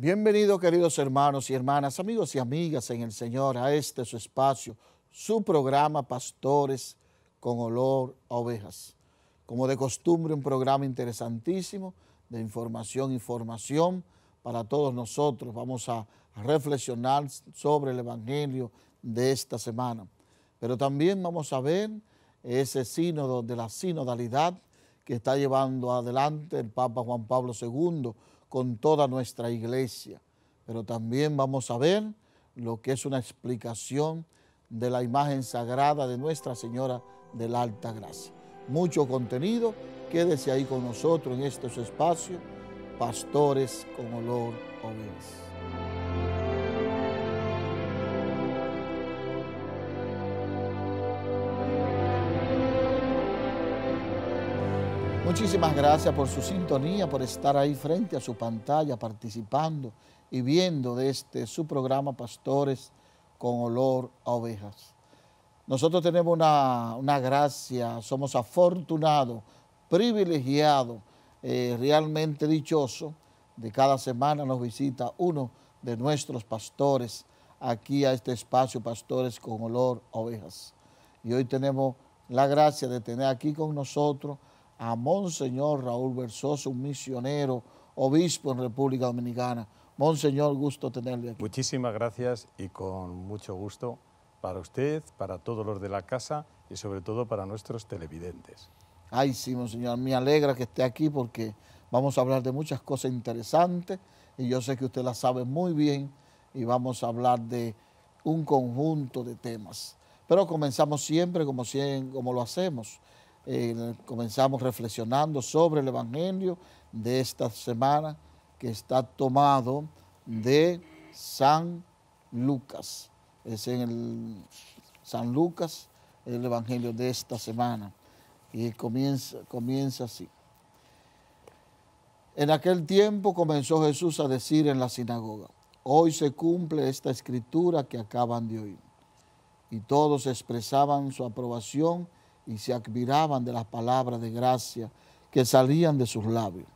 Bienvenidos queridos hermanos y hermanas, amigos y amigas en el Señor a este su espacio, su programa Pastores con olor a ovejas. Como de costumbre, un programa interesantísimo de información y formación para todos nosotros. Vamos a reflexionar sobre el Evangelio de esta semana. Pero también vamos a ver ese sínodo de la sinodalidad que está llevando adelante el Papa Juan Pablo II con toda nuestra iglesia. Pero también vamos a ver lo que es una explicación de la imagen sagrada de Nuestra Señora de la Alta Gracia. Mucho contenido, quédese ahí con nosotros en estos espacios, pastores con olor Obediencia. Muchísimas gracias por su sintonía, por estar ahí frente a su pantalla participando y viendo de este su programa Pastores con olor a ovejas. Nosotros tenemos una, gracia, somos afortunados, privilegiados, eh, realmente dichosos. De cada semana nos visita uno de nuestros pastores aquí a este espacio, Pastores con olor a ovejas. Y hoy tenemos la gracia de tener aquí con nosotros a Monseñor Raúl Versoso, un misionero, obispo en República Dominicana. Monseñor, gusto tenerle aquí. Muchísimas gracias y con mucho gusto para usted, para todos los de la casa y sobre todo para nuestros televidentes. Ay, sí, Monseñor, me alegra que esté aquí porque vamos a hablar de muchas cosas interesantes y yo sé que usted las sabe muy bien y vamos a hablar de un conjunto de temas. Pero comenzamos siempre como, como lo hacemos, eh, comenzamos reflexionando sobre el Evangelio de esta semana que está tomado de San Lucas. Es en el San Lucas el Evangelio de esta semana. Y comienza, comienza así. En aquel tiempo comenzó Jesús a decir en la sinagoga, hoy se cumple esta escritura que acaban de oír. Y todos expresaban su aprobación y se admiraban de las palabras de gracia que salían de sus labios.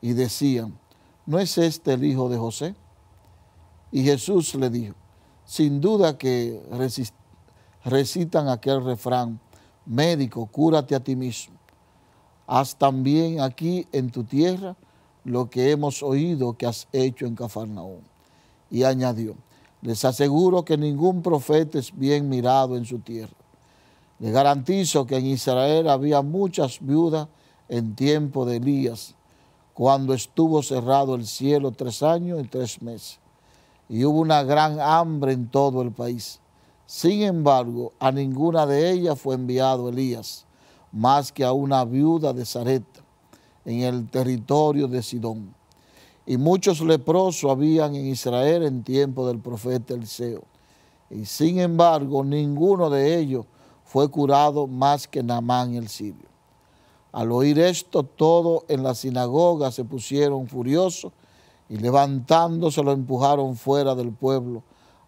Y decían, ¿no es este el hijo de José? Y Jesús le dijo, sin duda que recitan aquel refrán, médico, cúrate a ti mismo. Haz también aquí en tu tierra lo que hemos oído que has hecho en Cafarnaúm. Y añadió, les aseguro que ningún profeta es bien mirado en su tierra. Le garantizo que en Israel había muchas viudas en tiempo de Elías, cuando estuvo cerrado el cielo tres años y tres meses, y hubo una gran hambre en todo el país. Sin embargo, a ninguna de ellas fue enviado Elías, más que a una viuda de Zareta, en el territorio de Sidón. Y muchos leprosos habían en Israel en tiempo del profeta Eliseo. Y sin embargo, ninguno de ellos fue curado más que Namán el sirio. Al oír esto, todos en la sinagoga se pusieron furiosos y levantándose lo empujaron fuera del pueblo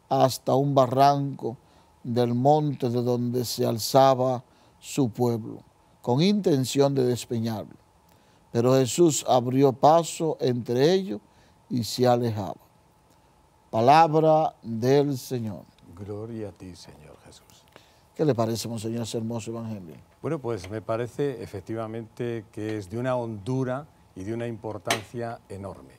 hasta un barranco del monte de donde se alzaba su pueblo, con intención de despeñarlo. Pero Jesús abrió paso entre ellos y se alejaba. Palabra del Señor. Gloria a ti, Señor. ¿Qué le parece, Monseñor, ese hermoso evangelio? Bueno, pues me parece efectivamente que es de una hondura y de una importancia enorme.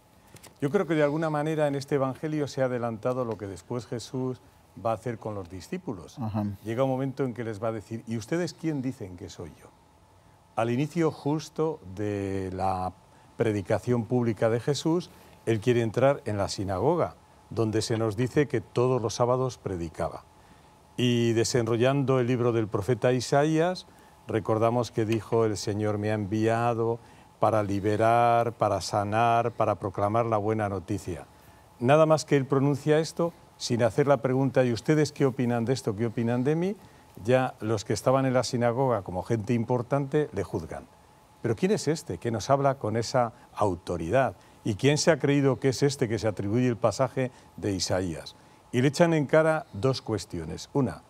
Yo creo que de alguna manera en este evangelio se ha adelantado lo que después Jesús va a hacer con los discípulos. Llega un momento en que les va a decir, ¿y ustedes quién dicen que soy yo? Al inicio justo de la predicación pública de Jesús, él quiere entrar en la sinagoga, donde se nos dice que todos los sábados predicaba. Y desenrollando el libro del profeta Isaías, recordamos que dijo, el Señor me ha enviado para liberar, para sanar, para proclamar la buena noticia. Nada más que él pronuncia esto sin hacer la pregunta, ¿y ustedes qué opinan de esto? ¿Qué opinan de mí? Ya los que estaban en la sinagoga como gente importante le juzgan. Pero ¿quién es este que nos habla con esa autoridad? ¿Y quién se ha creído que es este que se atribuye el pasaje de Isaías? y le echan en cara dos cuestiones. Una,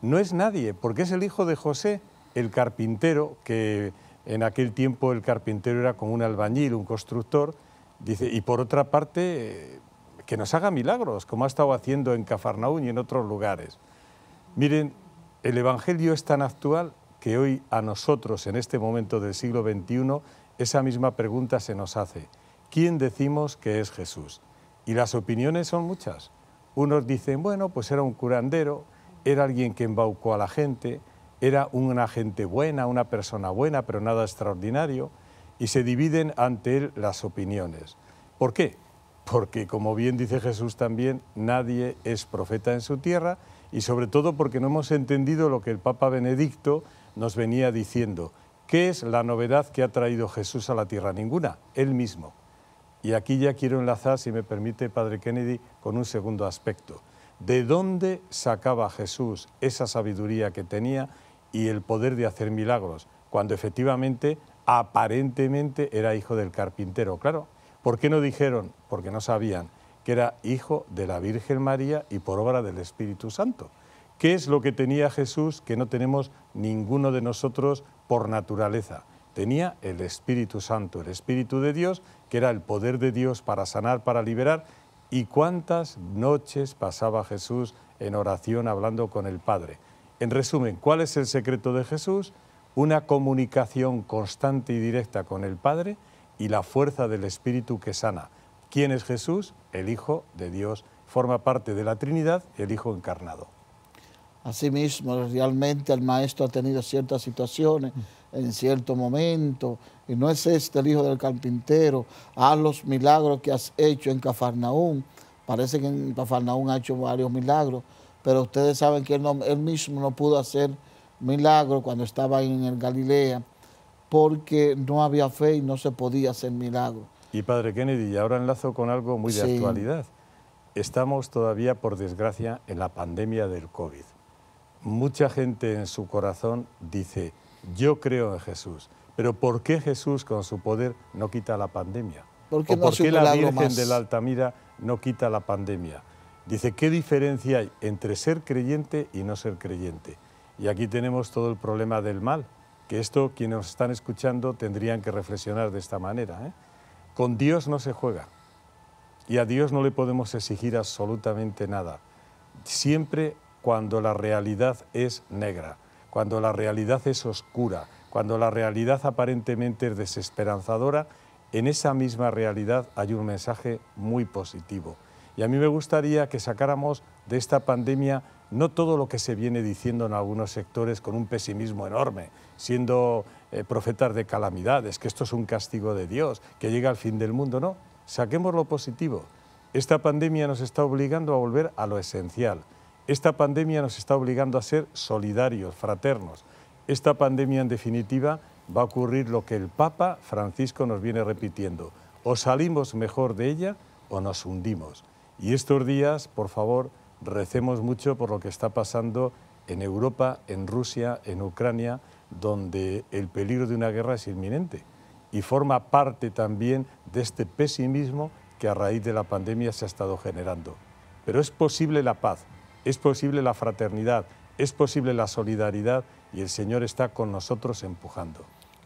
no es nadie, porque es el hijo de José, el carpintero, que en aquel tiempo el carpintero era como un albañil, un constructor, dice, y por otra parte, eh, que nos haga milagros, como ha estado haciendo en Cafarnaún y en otros lugares. Miren, el Evangelio es tan actual que hoy a nosotros, en este momento del siglo XXI, esa misma pregunta se nos hace. ¿Quién decimos que es Jesús? Y las opiniones son muchas. Unos dicen, bueno, pues era un curandero, era alguien que embaucó a la gente, era una gente buena, una persona buena, pero nada extraordinario, y se dividen ante él las opiniones. ¿Por qué? Porque, como bien dice Jesús también, nadie es profeta en su tierra, y sobre todo porque no hemos entendido lo que el Papa Benedicto nos venía diciendo. ¿Qué es la novedad que ha traído Jesús a la tierra? Ninguna, él mismo. Y aquí ya quiero enlazar, si me permite, Padre Kennedy, con un segundo aspecto. ¿De dónde sacaba Jesús esa sabiduría que tenía y el poder de hacer milagros? Cuando efectivamente, aparentemente, era hijo del carpintero. Claro, ¿por qué no dijeron? Porque no sabían que era hijo de la Virgen María y por obra del Espíritu Santo. ¿Qué es lo que tenía Jesús que no tenemos ninguno de nosotros por naturaleza? tenía el Espíritu Santo, el Espíritu de Dios, que era el poder de Dios para sanar, para liberar. ¿Y cuántas noches pasaba Jesús en oración hablando con el Padre? En resumen, ¿cuál es el secreto de Jesús? Una comunicación constante y directa con el Padre y la fuerza del Espíritu que sana. ¿Quién es Jesús? El Hijo de Dios. Forma parte de la Trinidad, el Hijo encarnado. Asimismo, realmente el Maestro ha tenido ciertas situaciones. Mm en cierto momento, y no es este el hijo del carpintero, ...a los milagros que has hecho en Cafarnaún. Parece que en Cafarnaún ha hecho varios milagros, pero ustedes saben que él, mismo no pudo hacer milagros cuando estaba en el Galilea, porque no había fe y no se podía hacer milagro. Y Padre Kennedy, y ahora enlazo con algo muy de actualidad. Estamos todavía, por desgracia, en la pandemia del COVID. Mucha gente en su corazón dice, yo creo en Jesús. Pero ¿por qué Jesús con su poder no quita la pandemia? ¿Por qué, la Virgen de la Altamira no quita la pandemia? Dice, ¿qué diferencia hay entre ser creyente y no ser creyente? Y aquí tenemos todo el problema del mal, que esto quienes nos están escuchando tendrían que reflexionar de esta manera. ¿eh? Con Dios no se juega y a Dios no le podemos exigir absolutamente nada, siempre cuando la realidad es negra cuando la realidad es oscura, cuando la realidad aparentemente es desesperanzadora, en esa misma realidad hay un mensaje muy positivo. Y a mí me gustaría que sacáramos de esta pandemia no todo lo que se viene diciendo en algunos sectores con un pesimismo enorme, siendo eh, profetas de calamidades, que esto es un castigo de Dios, que llega al fin del mundo, no, saquemos lo positivo. Esta pandemia nos está obligando a volver a lo esencial, esta pandemia nos está obligando a ser solidarios, fraternos. Esta pandemia, en definitiva, va a ocurrir lo que el Papa Francisco nos viene repitiendo. O salimos mejor de ella o nos hundimos. Y estos días, por favor, recemos mucho por lo que está pasando en Europa, en Rusia, en Ucrania, donde el peligro de una guerra es inminente y forma parte también de este pesimismo que a raíz de la pandemia se ha estado generando. Pero es posible la paz, es posible la fraternidad, es posible la solidaridad y el Señor está con nosotros empujando.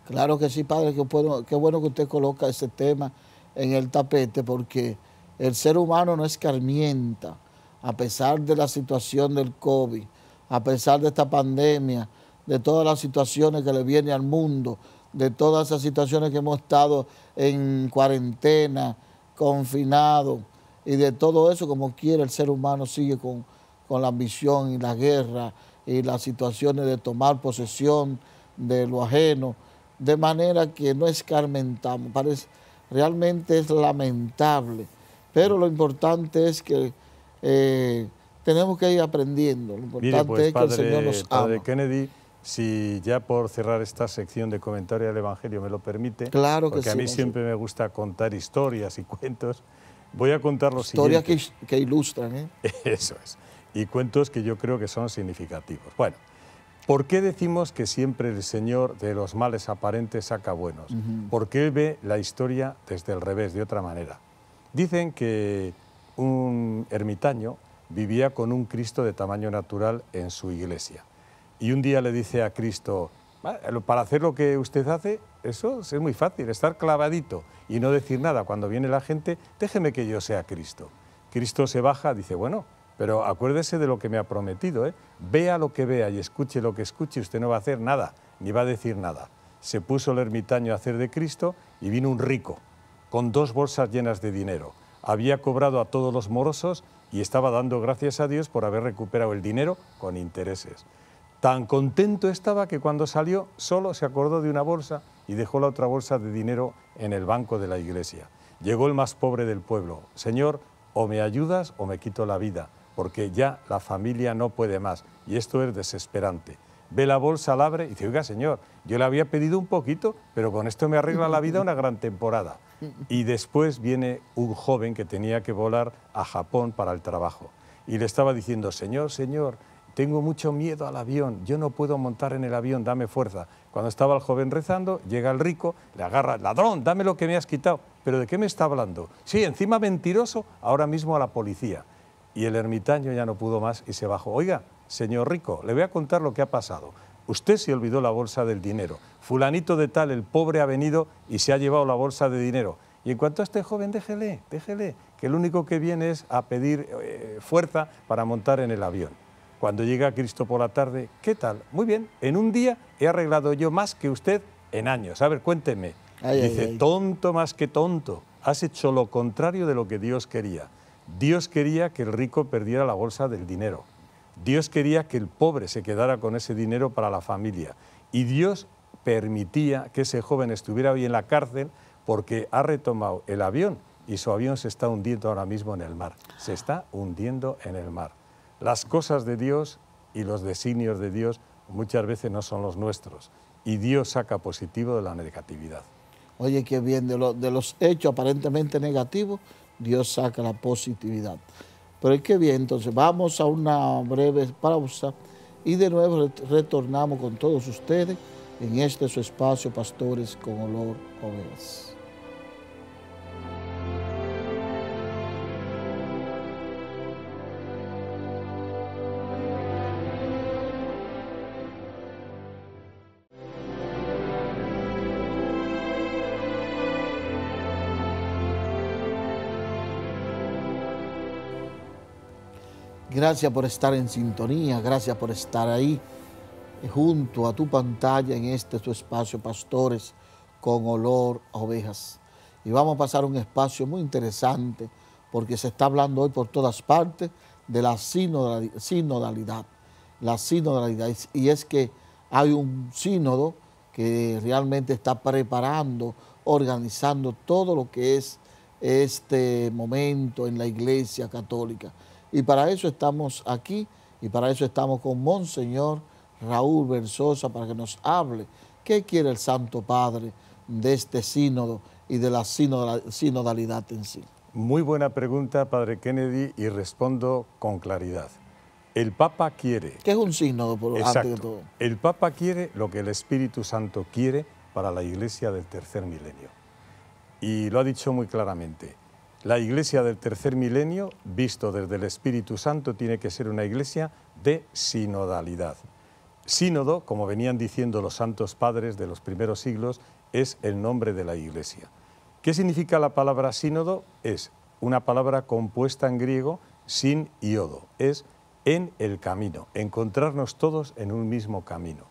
Claro que sí, Padre, qué bueno, que usted coloca ese tema en el tapete, porque el ser humano no escarmienta, a pesar de la situación del COVID, a pesar de esta pandemia, de todas las situaciones que le viene al mundo, de todas esas situaciones que hemos estado en cuarentena, confinado, y de todo eso, como quiera, el ser humano sigue con, con la ambición y la guerra y las situaciones de tomar posesión de lo ajeno, de manera que no escarmentamos, parece, realmente es lamentable, pero lo importante es que eh, tenemos que ir aprendiendo, lo importante pues, es que el Señor nos ama. Padre Kennedy, si ya por cerrar esta sección de comentarios del Evangelio me lo permite, porque a mí siempre me gusta contar historias y cuentos, voy a contar los Historias que, que ilustran, ¿eh? Eso es y cuentos que yo creo que son significativos. Bueno, ¿por qué decimos que siempre el Señor de los males aparentes saca buenos? Porque Él ve la historia desde el revés, de otra manera. Dicen que un ermitaño vivía con un Cristo de tamaño natural en su iglesia. Y un día le dice a Cristo, ah, para hacer lo que usted hace, eso es muy fácil, estar clavadito y no decir nada. Cuando viene la gente, déjeme que yo sea Cristo. Cristo se baja, dice, bueno, pero acuérdese de lo que me ha prometido, ¿eh? Vea lo que vea y escuche lo que escuche, usted no va a hacer nada, ni va a decir nada. Se puso el ermitaño a hacer de Cristo y vino un rico, con dos bolsas llenas de dinero. Había cobrado a todos los morosos y estaba dando gracias a Dios por haber recuperado el dinero con intereses. Tan contento estaba que cuando salió solo se acordó de una bolsa y dejó la otra bolsa de dinero en el banco de la iglesia. Llegó el más pobre del pueblo. Señor, o me ayudas o me quito la vida porque ya la familia no puede más y esto es desesperante. Ve la bolsa, la abre y dice, oiga señor, yo le había pedido un poquito, pero con esto me arregla la vida una gran temporada. Y después viene un joven que tenía que volar a Japón para el trabajo y le estaba diciendo, señor, señor, tengo mucho miedo al avión, yo no puedo montar en el avión, dame fuerza. Cuando estaba el joven rezando, llega el rico, le agarra, ladrón, dame lo que me has quitado. ¿Pero de qué me está hablando? Sí, encima mentiroso, ahora mismo a la policía. Y el ermitaño ya no pudo más y se bajó. Oiga, señor rico, le voy a contar lo que ha pasado. Usted se olvidó la bolsa del dinero. Fulanito de tal, el pobre ha venido y se ha llevado la bolsa de dinero. Y en cuanto a este joven, déjele, déjele, que el único que viene es a pedir eh, fuerza para montar en el avión. Cuando llega Cristo por la tarde, ¿qué tal? Muy bien, en un día he arreglado yo más que usted en años. A ver, cuénteme. Dice, tonto más que tonto, has hecho lo contrario de lo que Dios quería. Dios quería que el rico perdiera la bolsa del dinero. Dios quería que el pobre se quedara con ese dinero para la familia. Y Dios permitía que ese joven estuviera hoy en la cárcel porque ha retomado el avión y su avión se está hundiendo ahora mismo en el mar. Se está hundiendo en el mar. Las cosas de Dios y los designios de Dios muchas veces no son los nuestros. Y Dios saca positivo de la negatividad. Oye, qué bien, de, de los hechos aparentemente negativos, Dios saca la positividad. Pero es que bien, entonces vamos a una breve pausa y de nuevo retornamos con todos ustedes en este su espacio Pastores con Olor Ovejas. Gracias por estar en sintonía, gracias por estar ahí eh, junto a tu pantalla en este tu espacio, pastores con olor a ovejas. Y vamos a pasar un espacio muy interesante porque se está hablando hoy por todas partes de la sinodalidad. La sinodalidad. Y es que hay un sínodo que realmente está preparando, organizando todo lo que es este momento en la iglesia católica. Y para eso estamos aquí y para eso estamos con Monseñor Raúl Versosa para que nos hable qué quiere el Santo Padre de este sínodo y de la sinodalidad en sí. Muy buena pregunta, Padre Kennedy, y respondo con claridad. El Papa quiere... ¿Qué es un sínodo, por lo antes de todo. El Papa quiere lo que el Espíritu Santo quiere para la Iglesia del tercer milenio. Y lo ha dicho muy claramente. La iglesia del tercer milenio, visto desde el Espíritu Santo, tiene que ser una iglesia de sinodalidad. Sínodo, como venían diciendo los santos padres de los primeros siglos, es el nombre de la iglesia. ¿Qué significa la palabra sínodo? Es una palabra compuesta en griego sin iodo. Es en el camino, encontrarnos todos en un mismo camino.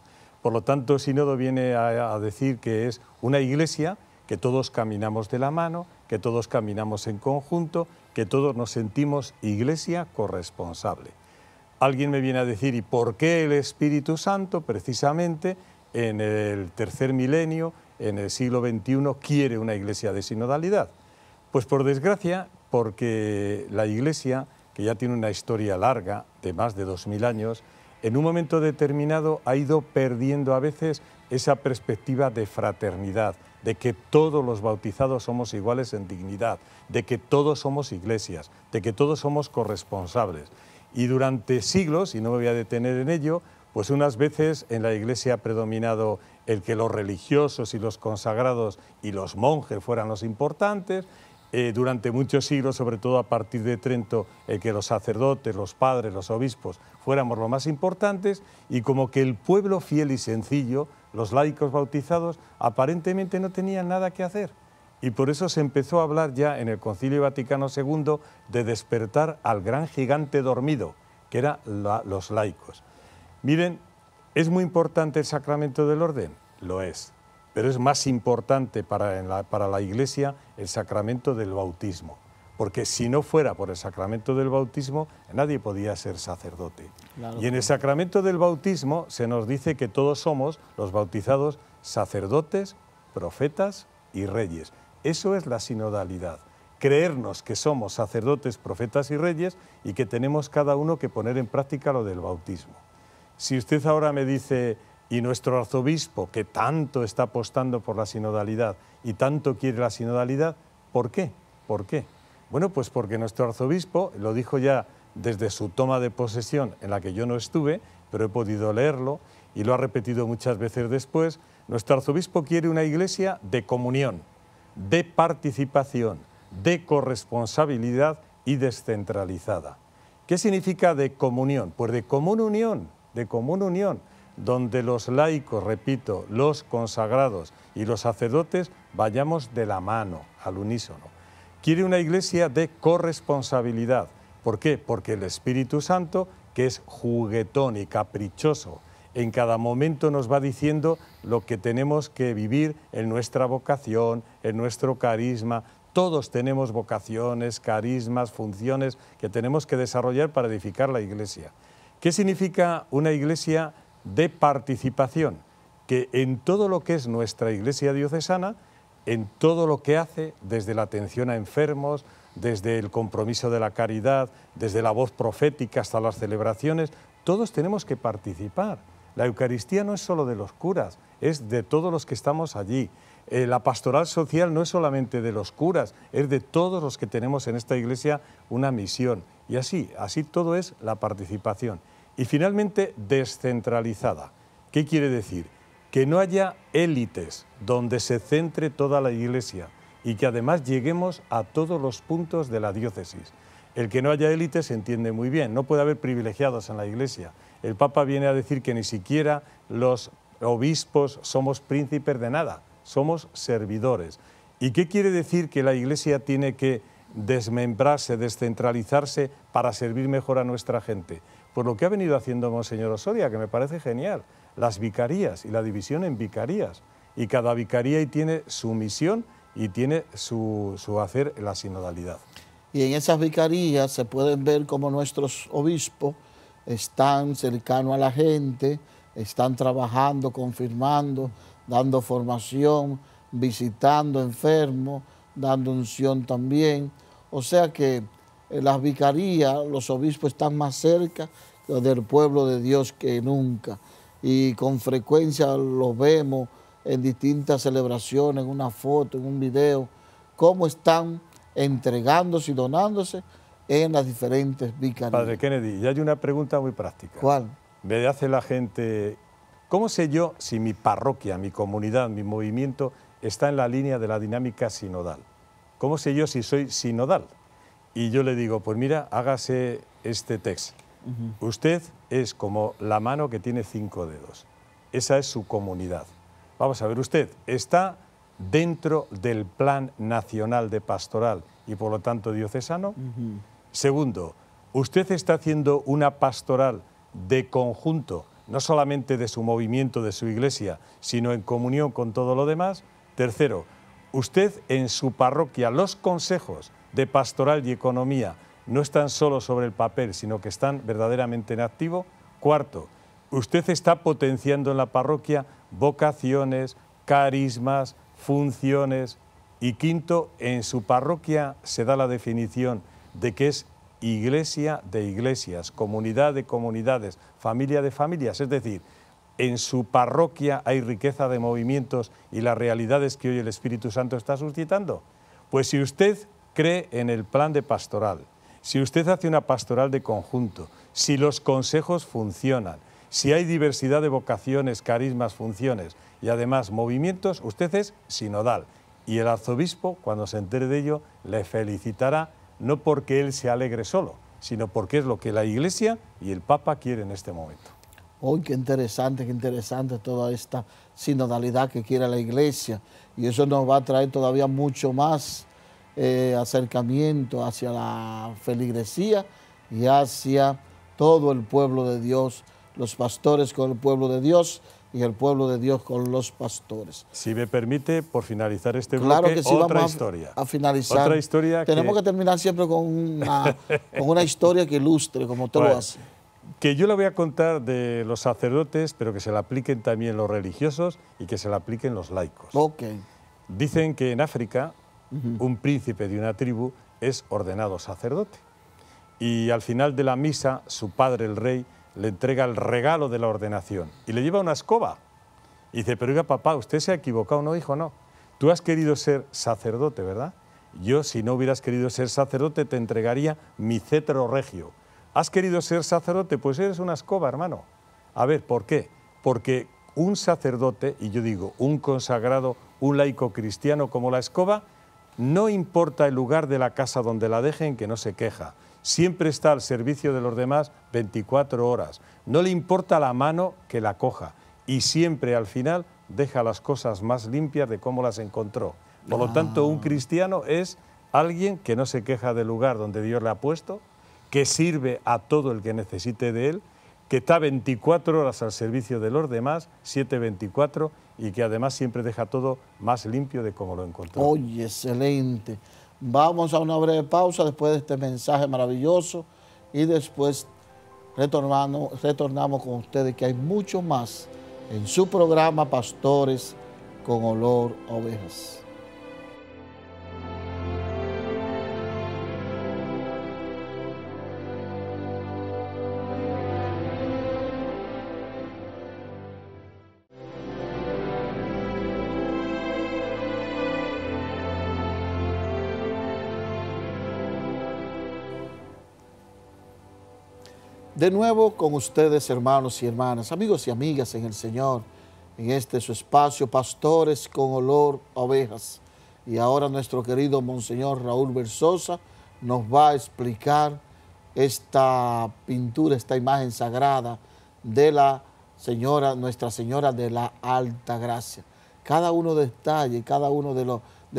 Por lo tanto, sínodo viene a, a decir que es una iglesia que todos caminamos de la mano, que todos caminamos en conjunto, que todos nos sentimos iglesia corresponsable. Alguien me viene a decir, ¿y por qué el Espíritu Santo precisamente en el tercer milenio, en el siglo XXI, quiere una iglesia de sinodalidad? Pues por desgracia, porque la iglesia, que ya tiene una historia larga de más de 2.000 años, en un momento determinado ha ido perdiendo a veces esa perspectiva de fraternidad, de que todos los bautizados somos iguales en dignidad, de que todos somos iglesias, de que todos somos corresponsables. Y durante siglos, y no me voy a detener en ello, pues unas veces en la iglesia ha predominado el que los religiosos y los consagrados y los monjes fueran los importantes, eh, durante muchos siglos, sobre todo a partir de Trento, el que los sacerdotes, los padres, los obispos fuéramos los más importantes y como que el pueblo fiel y sencillo los laicos bautizados, aparentemente no tenían nada que hacer. Y por eso se empezó a hablar ya en el Concilio Vaticano II de despertar al gran gigante dormido, que eran los laicos. Miren, ¿es muy importante el sacramento del orden? Lo es, pero es más importante para, para la Iglesia el sacramento del bautismo porque si no fuera por el sacramento del bautismo, nadie podía ser sacerdote. Y en el sacramento del bautismo se nos dice que todos somos, los bautizados, sacerdotes, profetas y reyes. Eso es la sinodalidad, creernos que somos sacerdotes, profetas y reyes y que tenemos cada uno que poner en práctica lo del bautismo. Si usted ahora me dice, y nuestro arzobispo, que tanto está apostando por la sinodalidad y tanto quiere la sinodalidad, ¿por qué? ¿Por qué? Bueno, pues porque nuestro arzobispo lo dijo ya desde su toma de posesión, en la que yo no estuve, pero he podido leerlo y lo ha repetido muchas veces después, nuestro arzobispo quiere una iglesia de comunión, de participación, de corresponsabilidad y descentralizada. ¿Qué significa de comunión? Pues de común unión, de común unión, donde los laicos, repito, los consagrados y los sacerdotes vayamos de la mano, al unísono quiere una iglesia de corresponsabilidad. ¿Por qué? Porque el Espíritu Santo, que es juguetón y caprichoso, en cada momento nos va diciendo lo que tenemos que vivir en nuestra vocación, en nuestro carisma. Todos tenemos vocaciones, carismas, funciones que tenemos que desarrollar para edificar la iglesia. ¿Qué significa una iglesia de participación? Que en todo lo que es nuestra iglesia diocesana, en todo lo que hace, desde la atención a enfermos, desde el compromiso de la caridad, desde la voz profética hasta las celebraciones, todos tenemos que participar. La Eucaristía no es solo de los curas, es de todos los que estamos allí. Eh, la pastoral social no es solamente de los curas, es de todos los que tenemos en esta iglesia una misión. Y así, así todo es la participación. Y finalmente, descentralizada. ¿Qué quiere decir? que no haya élites donde se centre toda la Iglesia y que además lleguemos a todos los puntos de la diócesis. El que no haya élites se entiende muy bien, no puede haber privilegiados en la Iglesia. El Papa viene a decir que ni siquiera los obispos somos príncipes de nada, somos servidores. ¿Y qué quiere decir que la Iglesia tiene que desmembrarse, descentralizarse para servir mejor a nuestra gente? Por pues lo que ha venido haciendo Monseñor Osoria, que me parece genial las vicarías y la división en vicarías. Y cada vicaría tiene su misión y tiene su, hacer la sinodalidad. Y en esas vicarías se pueden ver como nuestros obispos están cercanos a la gente, están trabajando, confirmando, dando formación, visitando enfermos, dando unción también. O sea que eh, las vicarías, los obispos están más cerca del pueblo de Dios que nunca y con frecuencia los vemos en distintas celebraciones, en una foto, en un video, cómo están entregándose y donándose en las diferentes vicarías. Padre Kennedy, ya hay una pregunta muy práctica. ¿Cuál? Me hace la gente, ¿cómo sé yo si mi parroquia, mi comunidad, mi movimiento está en la línea de la dinámica sinodal? ¿Cómo sé yo si soy sinodal? Y yo le digo, pues mira, hágase este texto. Usted es como la mano que tiene cinco dedos. Esa es su comunidad. Vamos a ver, usted está dentro del Plan Nacional de Pastoral y por lo tanto diocesano. Segundo, usted está haciendo una pastoral de conjunto, no solamente de su movimiento, de su iglesia, sino en comunión con todo lo demás. Tercero, usted en su parroquia, los consejos de pastoral y economía no están solo sobre el papel, sino que están verdaderamente en activo. Cuarto, usted está potenciando en la parroquia vocaciones, carismas, funciones. Y quinto, en su parroquia se da la definición de que es iglesia de iglesias, comunidad de comunidades, familia de familias. Es decir, en su parroquia hay riqueza de movimientos y las realidades que hoy el Espíritu Santo está suscitando. Pues si usted cree en el plan de pastoral, si usted hace una pastoral de conjunto, si los consejos funcionan, si hay diversidad de vocaciones, carismas, funciones y además movimientos, usted es sinodal. Y el arzobispo, cuando se entere de ello, le felicitará no porque él se alegre solo, sino porque es lo que la Iglesia y el Papa quieren en este momento. Hoy qué interesante, qué interesante toda esta sinodalidad que quiere la Iglesia. Y eso nos va a traer todavía mucho más eh, acercamiento hacia la feligresía y hacia todo el pueblo de Dios, los pastores con el pueblo de Dios y el pueblo de Dios con los pastores. Si me permite, por finalizar este bloque, otra historia. A Otra historia Tenemos que, terminar siempre con una, historia que ilustre, como todo hace. Que yo la voy a contar de los sacerdotes, pero que se la apliquen también los religiosos y que se la apliquen los laicos. Dicen que en África un príncipe de una tribu es ordenado sacerdote. Y al final de la misa, su padre, el rey, le entrega el regalo de la ordenación y le lleva una escoba. Y dice, pero oiga papá, usted se ha equivocado, no hijo, no. Tú has querido ser sacerdote, ¿verdad? Yo, si no hubieras querido ser sacerdote, te entregaría mi cetro regio. ¿Has querido ser sacerdote? Pues eres una escoba, hermano. A ver, ¿por qué? Porque un sacerdote, y yo digo, un consagrado, un laico cristiano como la escoba, no importa el lugar de la casa donde la dejen, que no se queja. Siempre está al servicio de los demás 24 horas. No le importa la mano que la coja. Y siempre al final deja las cosas más limpias de cómo las encontró. Por lo tanto, un ah. cristiano es alguien que no se queja del lugar donde Dios le ha puesto, que sirve a todo el que necesite de él que está 24 horas al servicio de los demás, 724, y que además siempre deja todo más limpio de como lo encontró. Oye, excelente. Vamos a una breve pausa después de este mensaje maravilloso y después retornamos, retornamos con ustedes que hay mucho más en su programa Pastores con Olor a Ovejas. De nuevo con ustedes, hermanos y hermanas, amigos y amigas en el Señor, en este su espacio, pastores con olor ovejas. Y ahora nuestro querido Monseñor Raúl Versosa nos va a explicar esta pintura, esta imagen sagrada de la Señora, Nuestra Señora de la Alta Gracia. Cada uno de detalle, cada uno de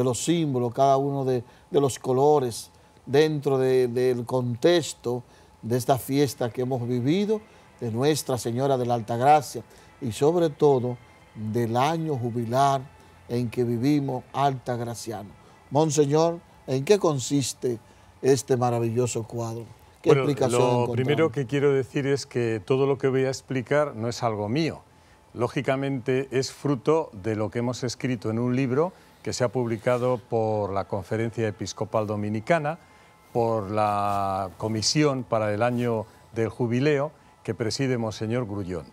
los, símbolos, cada uno de, los colores, dentro del contexto de esta fiesta que hemos vivido, de Nuestra Señora de la Alta Gracia y sobre todo del año jubilar en que vivimos altagraciano. Monseñor, ¿en qué consiste este maravilloso cuadro? ¿Qué bueno, explicación Lo primero que quiero decir es que todo lo que voy a explicar no es algo mío. Lógicamente es fruto de lo que hemos escrito en un libro que se ha publicado por la Conferencia Episcopal Dominicana, por la comisión para el año del jubileo que preside Monseñor Grullón.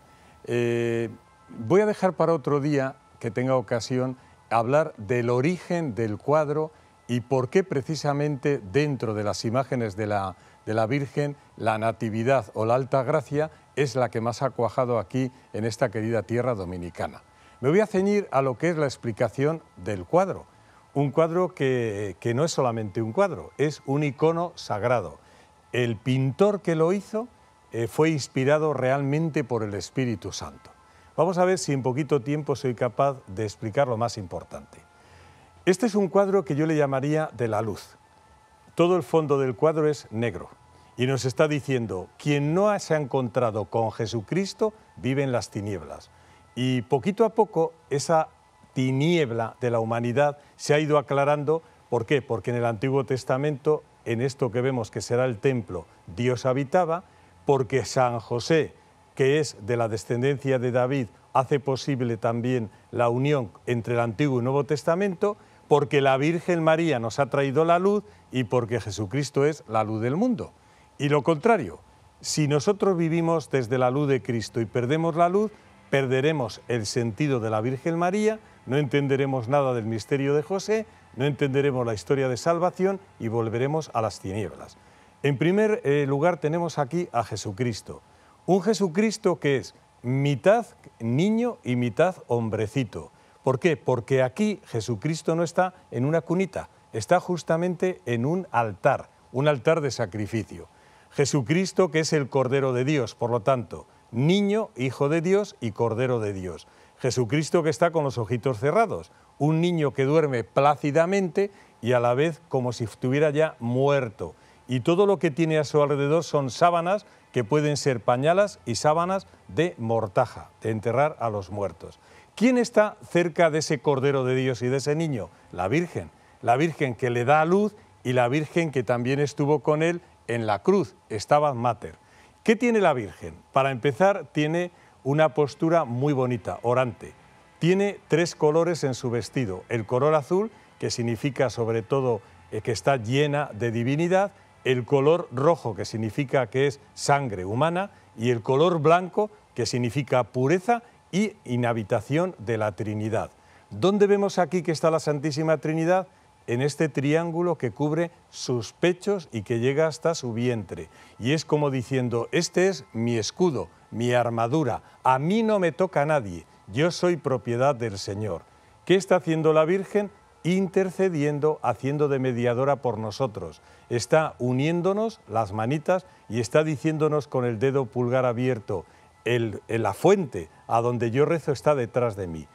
Eh, voy a dejar para otro día que tenga ocasión hablar del origen del cuadro y por qué precisamente dentro de las imágenes de la, de la Virgen la Natividad o la Alta Gracia es la que más ha cuajado aquí en esta querida tierra dominicana. Me voy a ceñir a lo que es la explicación del cuadro, un cuadro que, no es solamente un cuadro, es un icono sagrado. El pintor que lo hizo eh, fue inspirado realmente por el Espíritu Santo. Vamos a ver si en poquito tiempo soy capaz de explicar lo más importante. Este es un cuadro que yo le llamaría de la luz. Todo el fondo del cuadro es negro y nos está diciendo, quien no se ha encontrado con Jesucristo vive en las tinieblas. Y poquito a poco esa tiniebla de la humanidad se ha ido aclarando. ¿Por qué? Porque en el Antiguo Testamento, en esto que vemos que será el templo, Dios habitaba, porque San José, que es de la descendencia de David, hace posible también la unión entre el Antiguo y Nuevo Testamento, porque la Virgen María nos ha traído la luz y porque Jesucristo es la luz del mundo. Y lo contrario, si nosotros vivimos desde la luz de Cristo y perdemos la luz, perderemos el sentido de la Virgen María no entenderemos nada del misterio de José, no entenderemos la historia de salvación y volveremos a las tinieblas. En primer eh, lugar tenemos aquí a Jesucristo, un Jesucristo que es mitad niño y mitad hombrecito. ¿Por qué? Porque aquí Jesucristo no está en una cunita, está justamente en un altar, un altar de sacrificio. Jesucristo que es el Cordero de Dios, por lo tanto, niño, hijo de Dios y Cordero de Dios. Jesucristo que está con los ojitos cerrados, un niño que duerme plácidamente y a la vez como si estuviera ya muerto. Y todo lo que tiene a su alrededor son sábanas que pueden ser pañalas y sábanas de mortaja, de enterrar a los muertos. ¿Quién está cerca de ese Cordero de Dios y de ese niño? La Virgen. La Virgen que le da a luz y la Virgen que también estuvo con él en la cruz, estaba Mater. ¿Qué tiene la Virgen? Para empezar, tiene una postura muy bonita, orante. Tiene tres colores en su vestido, el color azul, que significa sobre todo eh, que está llena de divinidad, el color rojo, que significa que es sangre humana, y el color blanco, que significa pureza y inhabitación de la Trinidad. ¿Dónde vemos aquí que está la Santísima Trinidad? En este triángulo que cubre sus pechos y que llega hasta su vientre. Y es como diciendo, este es mi escudo, mi armadura, a mí no me toca nadie, yo soy propiedad del Señor. ¿Qué está haciendo la Virgen? intercediendo, haciendo de mediadora por nosotros. Está uniéndonos las manitas y está diciéndonos con el dedo pulgar abierto, la fuente a donde yo rezo está detrás de mí.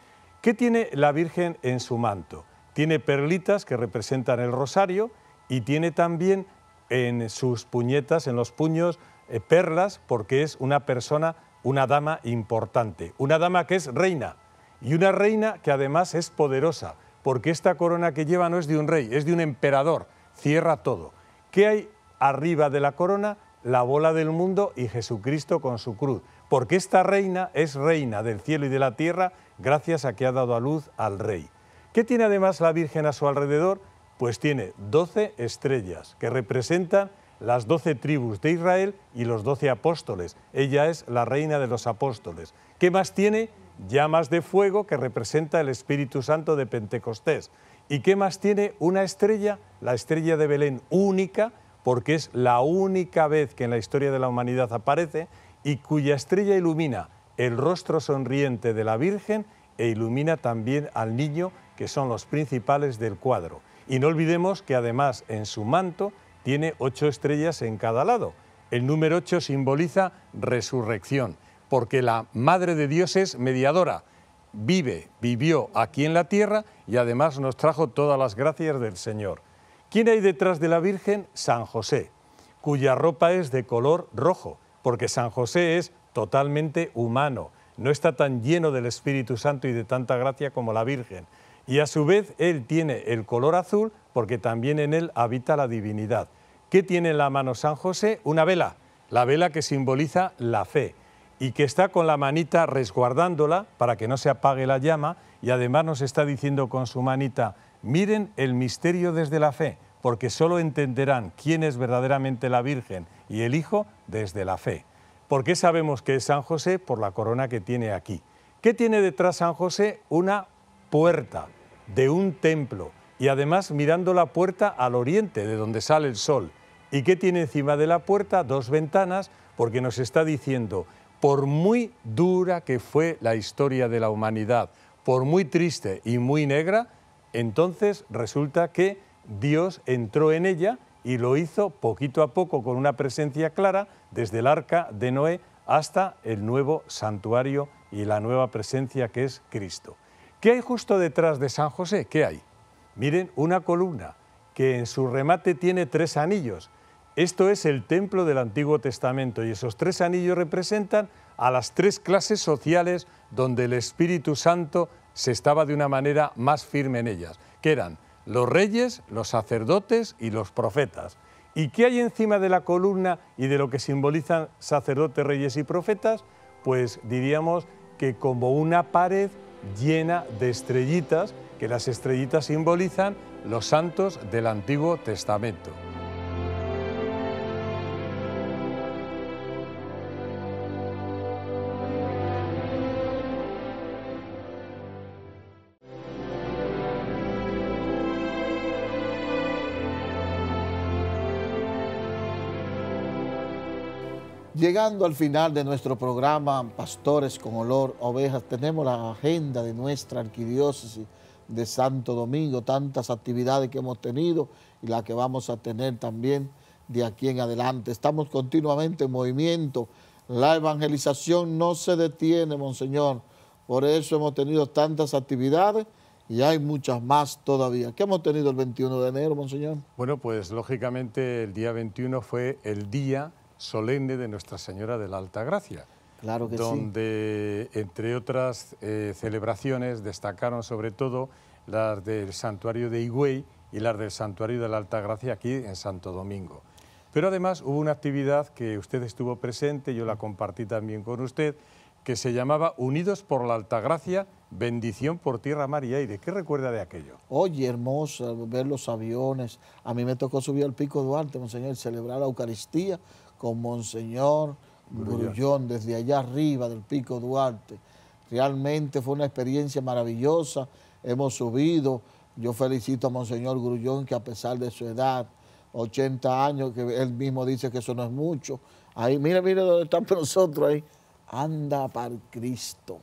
¿Qué tiene la Virgen en su manto? Tiene perlitas que representan el rosario y tiene también en sus puñetas, en los puños, eh, perlas porque es una persona, una dama importante, una dama que es reina y una reina que además es poderosa, porque esta corona que lleva no es de un rey, es de un emperador, cierra todo. ¿Qué hay arriba de la corona? La bola del mundo y Jesucristo con su cruz, porque esta reina es reina del cielo y de la tierra gracias a que ha dado a luz al rey. ¿Qué tiene además la Virgen a su alrededor? Pues tiene 12 estrellas que representan las doce tribus de Israel y los doce apóstoles. Ella es la reina de los apóstoles. ¿Qué más tiene? Llamas de fuego que representa el Espíritu Santo de Pentecostés. ¿Y qué más tiene? Una estrella, la estrella de Belén, única, porque es la única vez que en la historia de la humanidad aparece y cuya estrella ilumina el rostro sonriente de la Virgen e ilumina también al niño, que son los principales del cuadro. Y no olvidemos que además en su manto tiene ocho estrellas en cada lado. El número ocho simboliza resurrección, porque la Madre de Dios es mediadora, vive, vivió aquí en la tierra y además nos trajo todas las gracias del Señor. ¿Quién hay detrás de la Virgen? San José, cuya ropa es de color rojo, porque San José es totalmente humano, no está tan lleno del Espíritu Santo y de tanta gracia como la Virgen. Y a su vez él tiene el color azul porque también en él habita la divinidad. ¿Qué tiene en la mano San José? Una vela, la vela que simboliza la fe y que está con la manita resguardándola para que no se apague la llama y además nos está diciendo con su manita, miren el misterio desde la fe, porque solo entenderán quién es verdaderamente la Virgen y el Hijo desde la fe. ¿Por qué sabemos que es San José? Por la corona que tiene aquí. ¿Qué tiene detrás San José? Una puerta de un templo y además mirando la puerta al oriente, de donde sale el sol. ¿Y qué tiene encima de la puerta? Dos ventanas, porque nos está diciendo, por muy dura que fue la historia de la humanidad, por muy triste y muy negra, entonces resulta que Dios entró en ella y lo hizo poquito a poco con una presencia clara desde el arca de Noé hasta el nuevo santuario y la nueva presencia que es Cristo. ¿Qué hay justo detrás de San José? ¿Qué hay? Miren, una columna que en su remate tiene tres anillos. Esto es el templo del Antiguo Testamento y esos tres anillos representan a las tres clases sociales donde el Espíritu Santo se estaba de una manera más firme en ellas, que eran los reyes, los sacerdotes y los profetas. ¿Y qué hay encima de la columna y de lo que simbolizan sacerdotes, reyes y profetas? Pues diríamos que como una pared llena de estrellitas que las estrellitas simbolizan los santos del Antiguo Testamento. Llegando al final de nuestro programa Pastores con Olor Ovejas, tenemos la agenda de nuestra arquidiócesis de Santo Domingo, tantas actividades que hemos tenido y las que vamos a tener también de aquí en adelante. Estamos continuamente en movimiento. La evangelización no se detiene, Monseñor. Por eso hemos tenido tantas actividades y hay muchas más todavía. ¿Qué hemos tenido el 21 de enero, Monseñor? Bueno, pues lógicamente el día 21 fue el día solemne de Nuestra Señora de la Alta Gracia donde, entre otras eh, celebraciones, destacaron sobre todo las del santuario de Higüey y las del santuario de la Altagracia aquí en Santo Domingo. Pero además hubo una actividad que usted estuvo presente, yo la compartí también con usted, que se llamaba Unidos por la Altagracia, bendición por tierra, mar y aire. ¿Qué recuerda de aquello? Oye, hermoso, ver los aviones. A mí me tocó subir al Pico Duarte, Monseñor, celebrar la Eucaristía con Monseñor, Grullón, desde allá arriba del Pico Duarte. Realmente fue una experiencia maravillosa. Hemos subido. Yo felicito a Monseñor Grullón que a pesar de su edad, 80 años, que él mismo dice que eso no es mucho. Ahí, mire, mire dónde estamos nosotros ahí. Anda para Cristo.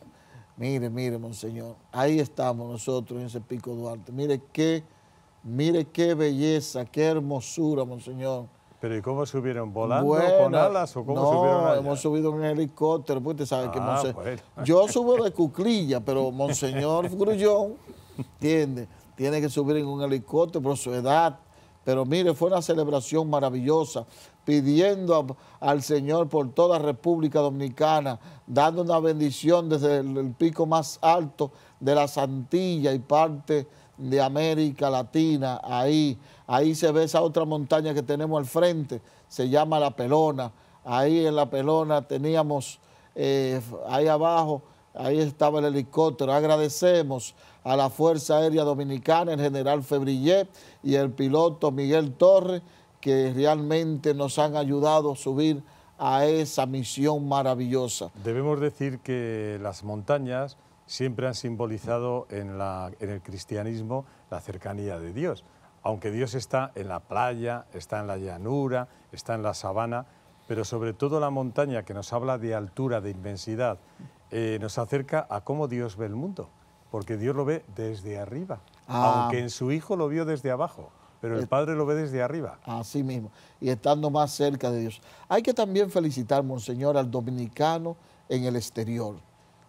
Mire, mire, Monseñor. Ahí estamos nosotros en ese Pico Duarte. Mire qué, mire qué belleza, qué hermosura, Monseñor. Pero ¿y cómo subieron? ¿Volando con alas o cómo subieron allá? hemos subido en helicóptero, pues te sabes que ah, Yo subo de cuclilla, pero Monseñor Grullón, ¿entiendes? Tiene que subir en un helicóptero por su edad. Pero mire, fue una celebración maravillosa, pidiendo al Señor por toda República Dominicana, dando una bendición desde el pico más alto de la Santilla y parte de América Latina, ahí, ahí se ve esa otra montaña que tenemos al frente, se llama La Pelona, ahí en La Pelona teníamos, eh, ahí abajo, ahí estaba el helicóptero, agradecemos a la Fuerza Aérea Dominicana, el general Febrillet y el piloto Miguel Torres, que realmente nos han ayudado a subir a esa misión maravillosa. Debemos decir que las montañas siempre han simbolizado en, el cristianismo la cercanía de Dios. Aunque Dios está en la playa, está en la llanura, está en la sabana, pero sobre todo la montaña que nos habla de altura, de inmensidad, eh, nos acerca a cómo Dios ve el mundo, porque Dios lo ve desde arriba, ah. aunque en su Hijo lo vio desde abajo, pero el eh, Padre lo ve desde arriba. Así mismo, y estando más cerca de Dios. Hay que también felicitar, Monseñor, al dominicano en el exterior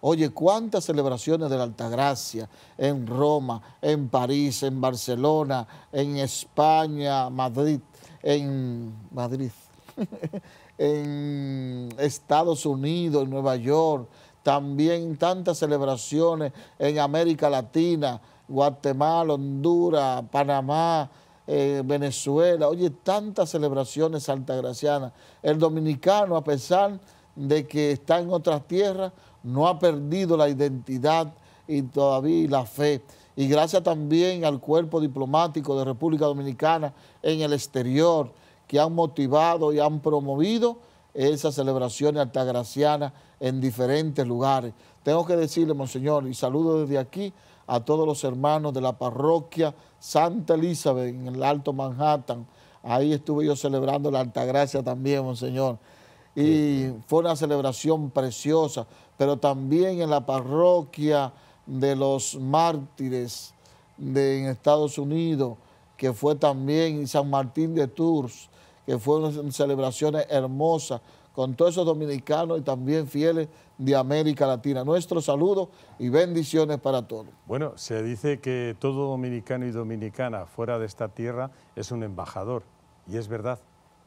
Oye, cuántas celebraciones de la Altagracia en Roma, en París, en Barcelona, en España, Madrid, en Madrid, en Estados Unidos, en Nueva York, también tantas celebraciones en América Latina, Guatemala, Honduras, Panamá, eh, Venezuela, oye, tantas celebraciones altagracianas. El dominicano, a pesar de que está en otras tierras, no ha perdido la identidad y todavía la fe. Y gracias también al cuerpo diplomático de República Dominicana en el exterior, que han motivado y han promovido esas celebraciones altagracianas en diferentes lugares. Tengo que decirle, Monseñor, y saludo desde aquí a todos los hermanos de la parroquia Santa Elizabeth en el Alto Manhattan. Ahí estuve yo celebrando la Altagracia también, Monseñor. Y fue una celebración preciosa pero también en la parroquia de los mártires de, en Estados Unidos, que fue también en San Martín de Tours, que fueron celebraciones hermosas con todos esos dominicanos y también fieles de América Latina. Nuestro saludo y bendiciones para todos. Bueno, se dice que todo dominicano y dominicana fuera de esta tierra es un embajador, y es verdad,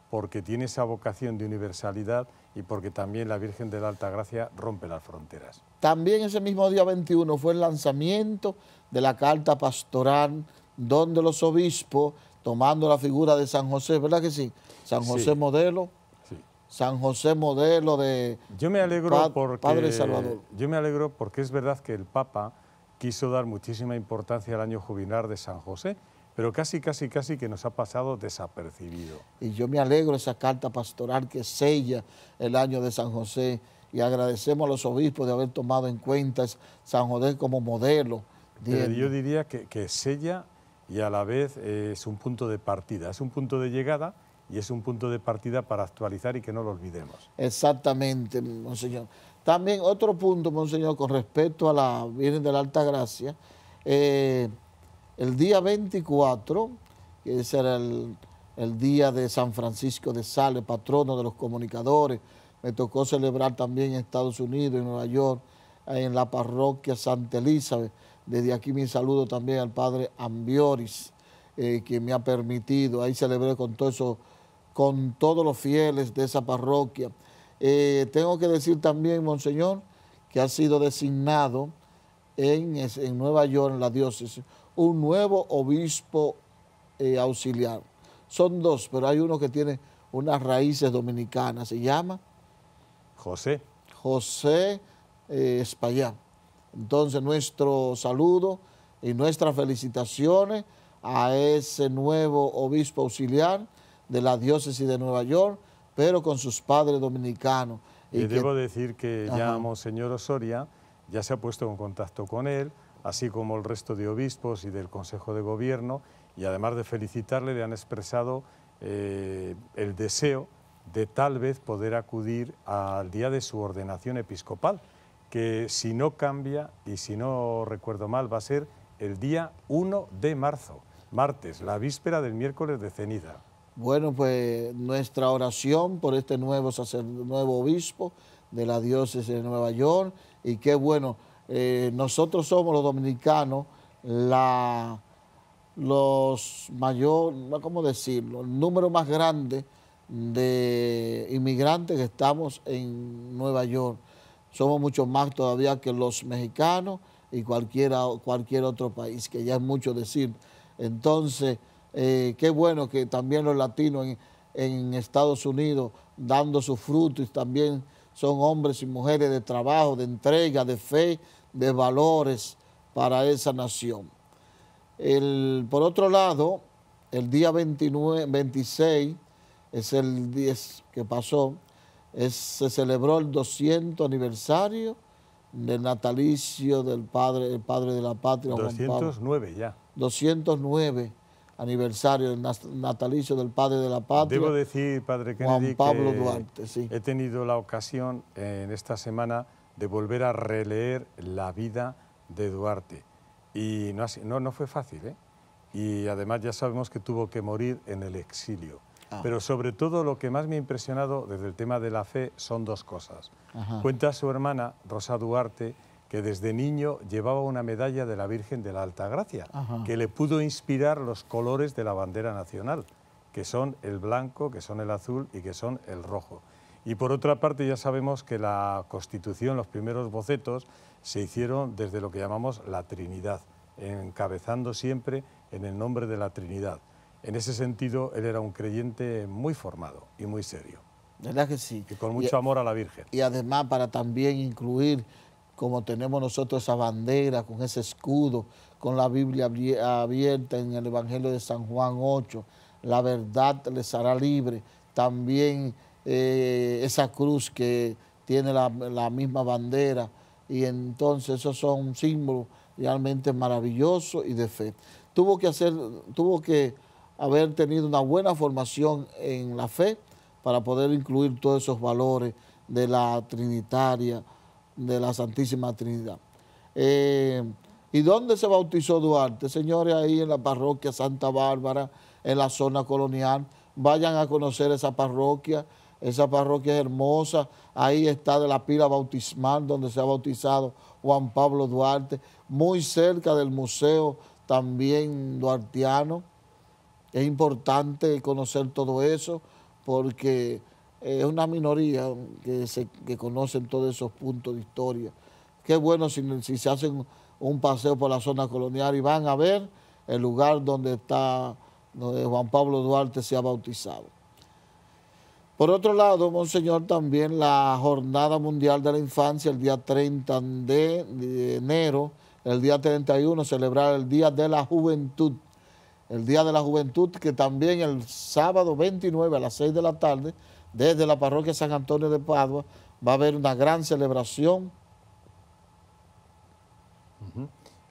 porque tiene esa vocación de universalidad y porque también la Virgen de la Alta Gracia rompe las fronteras. También ese mismo día 21 fue el lanzamiento de la carta pastoral donde los obispos, tomando la figura de San José, ¿verdad que sí? San José modelo. San José modelo de yo me alegro porque, Padre Salvador. Yo me alegro porque es verdad que el Papa quiso dar muchísima importancia al año jubilar de San José pero casi, casi, casi que nos ha pasado desapercibido. Y yo me alegro de esa carta pastoral que sella el año de San José y agradecemos a los obispos de haber tomado en cuenta San José como modelo. Pero yo diría que, que, sella y a la vez eh, es un punto de partida, es un punto de llegada y es un punto de partida para actualizar y que no lo olvidemos. Exactamente, monseñor. También otro punto, monseñor, con respecto a la Virgen de la Alta Gracia. Eh, el día 24, que ese era el, día de San Francisco de Sales, patrono de los comunicadores, me tocó celebrar también en Estados Unidos, en Nueva York, en la parroquia Santa Elizabeth. Desde aquí mi saludo también al padre Ambioris, eh, que me ha permitido, ahí celebré con, todo eso, con todos los fieles de esa parroquia. Eh, tengo que decir también, Monseñor, que ha sido designado en Nueva York, en la diócesis, un nuevo obispo eh, auxiliar. Son dos, pero hay uno que tiene unas raíces dominicanas. Se llama José. José eh, Entonces, nuestro saludo y nuestras felicitaciones a ese nuevo obispo auxiliar de la diócesis de Nueva York, pero con sus padres dominicanos. Y, debo decir que llamamos ya Osoria ya se ha puesto en contacto con él, así como el resto de obispos y del Consejo de Gobierno, y además de felicitarle, le han expresado eh, el deseo de tal vez poder acudir al día de su ordenación episcopal, que si no cambia y si no recuerdo mal va a ser el día 1 de marzo, martes, la víspera del miércoles de ceniza. Bueno, pues nuestra oración por este nuevo, nuevo obispo de la diócesis de Nueva York y qué bueno eh, nosotros somos los dominicanos la, los mayor, ¿cómo decirlo? El número más grande de inmigrantes que estamos en Nueva York. Somos mucho más todavía que los mexicanos y cualquiera, cualquier otro país, que ya es mucho decir. Entonces, eh, qué bueno que también los latinos en, en Estados Unidos dando sus frutos y también son hombres y mujeres de trabajo, de entrega, de fe, de valores para esa nación. El, por otro lado, el día 29, 26, es el 10 que pasó, es, se celebró el 200 aniversario del natalicio del padre, el padre de la patria, 209 ya. 209 aniversario del natalicio del padre de la patria. Debo decir, padre Kennedy, Juan Pablo Duarte, sí. he tenido la ocasión eh, en esta semana de volver a releer la vida de Duarte. Y no, fue fácil, ¿eh? Y además ya sabemos que tuvo que morir en el exilio. Ah. Pero sobre todo lo que más me ha impresionado desde el tema de la fe son dos cosas. Cuenta su hermana, Rosa Duarte, que desde niño llevaba una medalla de la Virgen de la Alta Gracia... que le pudo inspirar los colores de la bandera nacional, que son el blanco, que son el azul y que son el rojo. Y por otra parte ya sabemos que la Constitución, los primeros bocetos, se hicieron desde lo que llamamos la Trinidad, encabezando siempre en el nombre de la Trinidad. En ese sentido, él era un creyente muy formado y muy serio. ¿Verdad que sí? Y con mucho amor a la Virgen. Y además para también incluir, como tenemos nosotros esa bandera, con ese escudo, con la Biblia abierta en el Evangelio de San Juan 8, la verdad les hará libre. También eh, esa cruz que tiene la, misma bandera. Y entonces esos son símbolos realmente maravillosos y de fe. Tuvo que, hacer, tuvo que haber tenido una buena formación en la fe para poder incluir todos esos valores de la Trinitaria, de la Santísima Trinidad. Eh, ¿Y dónde se bautizó Duarte? Señores, ahí en la parroquia Santa Bárbara, en la zona colonial. Vayan a conocer esa parroquia esa parroquia es hermosa. Ahí está de la pila bautismal donde se ha bautizado Juan Pablo Duarte. Muy cerca del museo también duartiano. Es importante conocer todo eso porque es una minoría que, se, conocen todos esos puntos de historia. Qué bueno si, si se hacen un paseo por la zona colonial y van a ver el lugar donde está donde Juan Pablo Duarte se ha bautizado. Por otro lado, Monseñor, también la Jornada Mundial de la Infancia, el día 30 de enero, el día 31, celebrar el Día de la Juventud. El Día de la Juventud, que también el sábado 29 a las 6 de la tarde, desde la parroquia San Antonio de Padua, va a haber una gran celebración.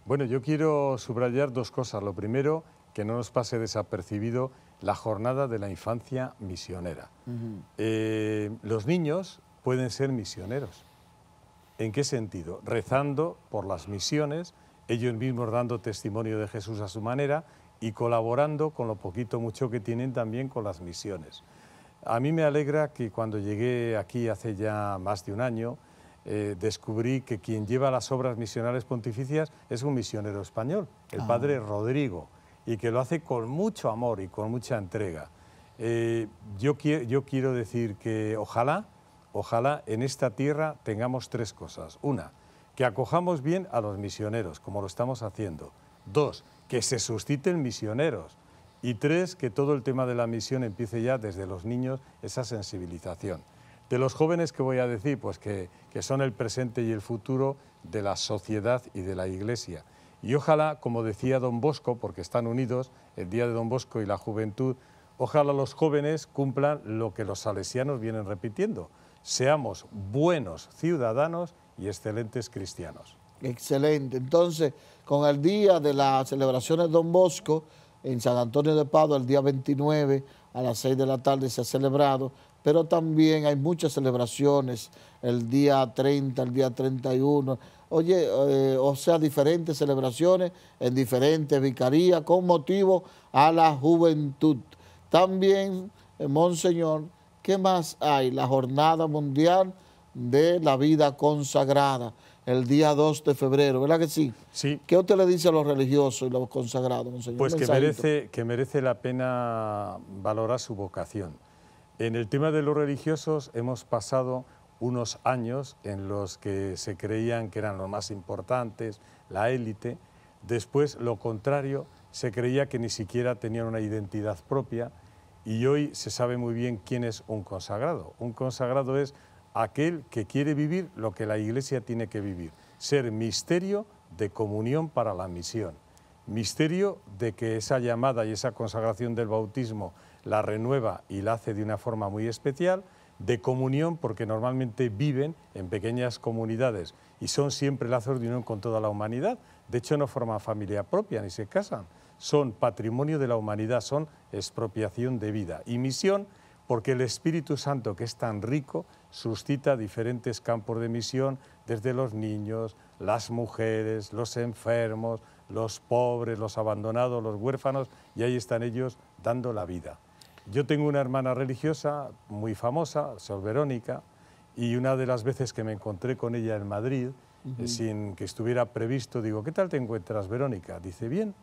Bueno, yo quiero subrayar dos cosas. Lo primero, que no nos pase desapercibido la jornada de la infancia misionera. Eh, los niños pueden ser misioneros. ¿En qué sentido? Rezando por las misiones, ellos mismos dando testimonio de Jesús a su manera y colaborando con lo poquito mucho que tienen también con las misiones. A mí me alegra que cuando llegué aquí hace ya más de un año, eh, descubrí que quien lleva las obras misionales pontificias es un misionero español, el ah. padre Rodrigo y que lo hace con mucho amor y con mucha entrega. Eh, yo, quiero decir que ojalá, ojalá en esta tierra tengamos tres cosas. Una, que acojamos bien a los misioneros, como lo estamos haciendo. Dos, que se susciten misioneros. Y tres, que todo el tema de la misión empiece ya desde los niños, esa sensibilización. De los jóvenes, que voy a decir? Pues que son el presente y el futuro de la sociedad y de la Iglesia. Y ojalá, como decía don Bosco, porque están unidos, el Día de don Bosco y la juventud, ojalá los jóvenes cumplan lo que los salesianos vienen repitiendo. Seamos buenos ciudadanos y excelentes cristianos. Excelente. Entonces, con el día de las celebraciones Don Bosco, en San Antonio de Pado, el día 29 a las 6 de la tarde se ha celebrado, pero también hay muchas celebraciones, el día 30, el día 31, oye, eh, o sea, diferentes celebraciones en diferentes vicarías con motivo a la juventud. También, eh, Monseñor, ¿qué más hay? La Jornada Mundial de la Vida Consagrada, el día 2 de febrero, ¿verdad que sí? Sí. ¿Qué usted le dice a los religiosos y los consagrados, Monseñor? Pues que merece, que merece la pena valorar su vocación. En el tema de los religiosos hemos pasado unos años en los que se creían que eran los más importantes, la élite, después lo contrario, se creía que ni siquiera tenían una identidad propia y hoy se sabe muy bien quién es un consagrado. Un consagrado es aquel que quiere vivir lo que la Iglesia tiene que vivir, ser misterio de comunión para la misión, misterio de que esa llamada y esa consagración del bautismo la renueva y la hace de una forma muy especial, de comunión porque normalmente viven en pequeñas comunidades y son siempre lazos de unión con toda la humanidad. De hecho, no forman familia propia ni se casan. Son patrimonio de la humanidad, son expropiación de vida. Y misión porque el Espíritu Santo, que es tan rico, suscita diferentes campos de misión, desde los niños, las mujeres, los enfermos, los pobres, los abandonados, los huérfanos, y ahí están ellos dando la vida. Yo tengo una hermana religiosa muy famosa, Sor Verónica, y una de las veces que me encontré con ella en Madrid, eh, sin que estuviera previsto, digo, ¿qué tal te encuentras, Verónica? Dice, bien.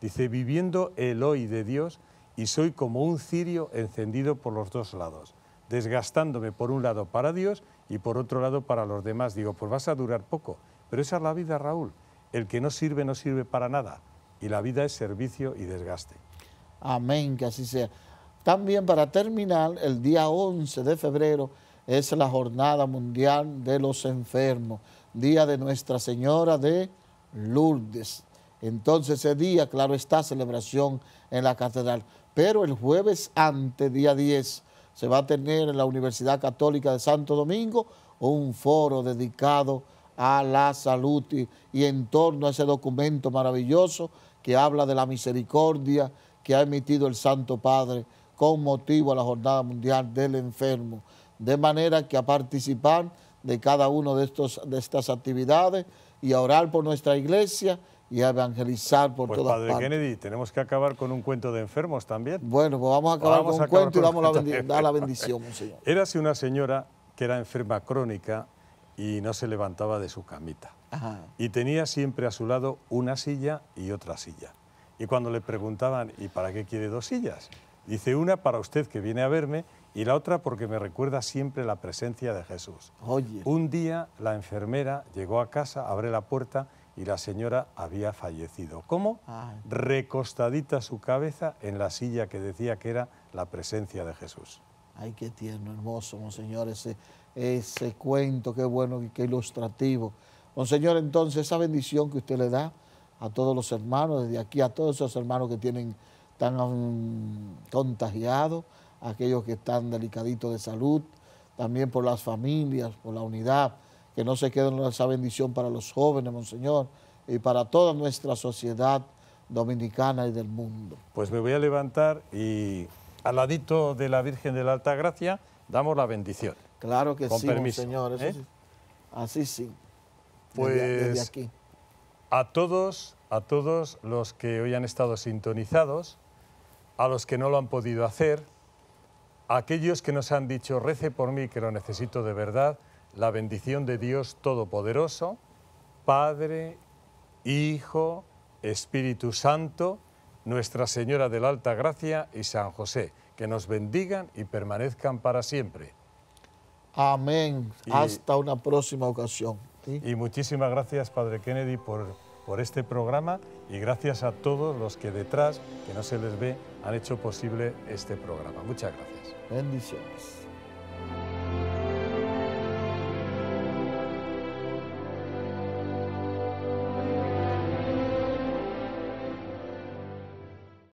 Dice, viviendo el hoy de Dios y soy como un cirio encendido por los dos lados, desgastándome por un lado para Dios y por otro lado para los demás. Digo, pues vas a durar poco. Pero esa es la vida, Raúl. El que no sirve, no sirve para nada. Y la vida es servicio y desgaste. Amén, que así sea. También para terminar, el día 11 de febrero es la Jornada Mundial de los Enfermos, Día de Nuestra Señora de Lourdes. Entonces ese día, claro, está celebración en la catedral. Pero el jueves antes, día 10, se va a tener en la Universidad Católica de Santo Domingo un foro dedicado a la salud y, y en torno a ese documento maravilloso que habla de la misericordia que ha emitido el Santo Padre con motivo a la Jornada Mundial del Enfermo. De manera que a participar de cada una de, estos, de estas actividades y a orar por nuestra iglesia y a evangelizar por pues todas padre Kennedy, tenemos que acabar con un cuento de enfermos también. Bueno, pues vamos a acabar con un cuento y damos la, dar la bendición, señor. Érase una señora que era enferma crónica y no se levantaba de su camita. Y tenía siempre a su lado una silla y otra silla. Y cuando le preguntaban, ¿y para qué quiere dos sillas? Dice una para usted que viene a verme y la otra porque me recuerda siempre la presencia de Jesús. Oye. Un día la enfermera llegó a casa, abre la puerta y la señora había fallecido. ¿Cómo? Recostadita su cabeza en la silla que decía que era la presencia de Jesús. Ay, qué tierno, hermoso, monseñor, ese, ese cuento, qué bueno y qué ilustrativo. Monseñor, entonces, esa bendición que usted le da a todos los hermanos, desde aquí a todos esos hermanos que tienen están contagiados, aquellos que están delicaditos de salud, también por las familias, por la unidad, que no se queden esa bendición para los jóvenes, Monseñor, y para toda nuestra sociedad dominicana y del mundo. Pues me voy a levantar y al ladito de la Virgen de la Alta Gracia damos la bendición. Claro que sí, Monseñor. ¿eh? Así sí. Pues aquí. a todos a todos los que hoy han estado sintonizados, a los que no lo han podido hacer, a aquellos que nos han dicho, rece por mí que lo necesito de verdad, la bendición de Dios Todopoderoso, Padre, Hijo, Espíritu Santo, Nuestra Señora de la Alta Gracia y San José, que nos bendigan y permanezcan para siempre. Amén. Hasta una próxima ocasión. Y muchísimas gracias, Padre Kennedy, por por este programa y gracias a todos los que detrás, que no se les ve, han hecho posible este programa. Muchas gracias. Bendiciones.